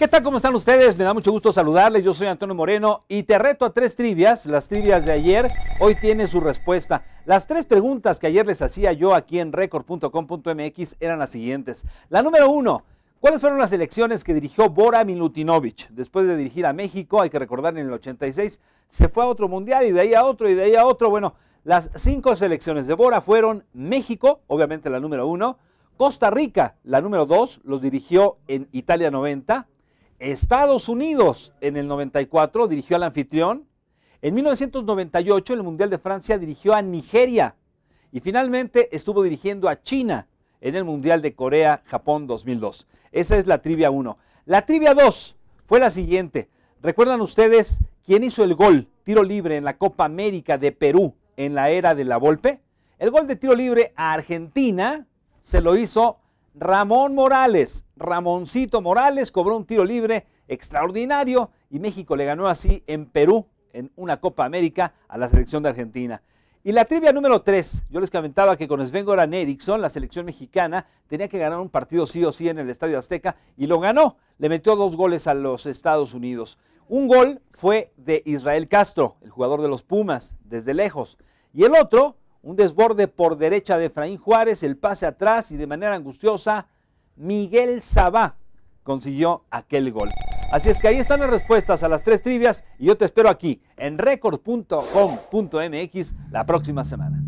¿Qué tal? ¿Cómo están ustedes? Me da mucho gusto saludarles. Yo soy Antonio Moreno y te reto a tres trivias. Las trivias de ayer hoy tiene su respuesta. Las tres preguntas que ayer les hacía yo aquí en record.com.mx eran las siguientes. La número uno. ¿Cuáles fueron las elecciones que dirigió Bora Milutinovich? Después de dirigir a México, hay que recordar, en el 86 se fue a otro mundial y de ahí a otro y de ahí a otro. Bueno, las cinco selecciones de Bora fueron México, obviamente la número uno, Costa Rica, la número dos, los dirigió en Italia 90, Estados Unidos en el 94 dirigió al anfitrión. En 1998 el Mundial de Francia dirigió a Nigeria. Y finalmente estuvo dirigiendo a China en el Mundial de Corea-Japón 2002. Esa es la trivia 1. La trivia 2 fue la siguiente. ¿Recuerdan ustedes quién hizo el gol tiro libre en la Copa América de Perú en la era de la Volpe? El gol de tiro libre a Argentina se lo hizo Ramón Morales. Ramoncito Morales cobró un tiro libre extraordinario y México le ganó así en Perú, en una Copa América, a la selección de Argentina. Y la trivia número 3, yo les comentaba que con Sven Goran Eriksson, la selección mexicana, tenía que ganar un partido sí o sí en el Estadio Azteca y lo ganó. Le metió dos goles a los Estados Unidos. Un gol fue de Israel Castro, el jugador de los Pumas, desde lejos. Y el otro un desborde por derecha de Efraín Juárez, el pase atrás y de manera angustiosa, Miguel Sabá consiguió aquel gol. Así es que ahí están las respuestas a las tres trivias y yo te espero aquí en record.com.mx la próxima semana.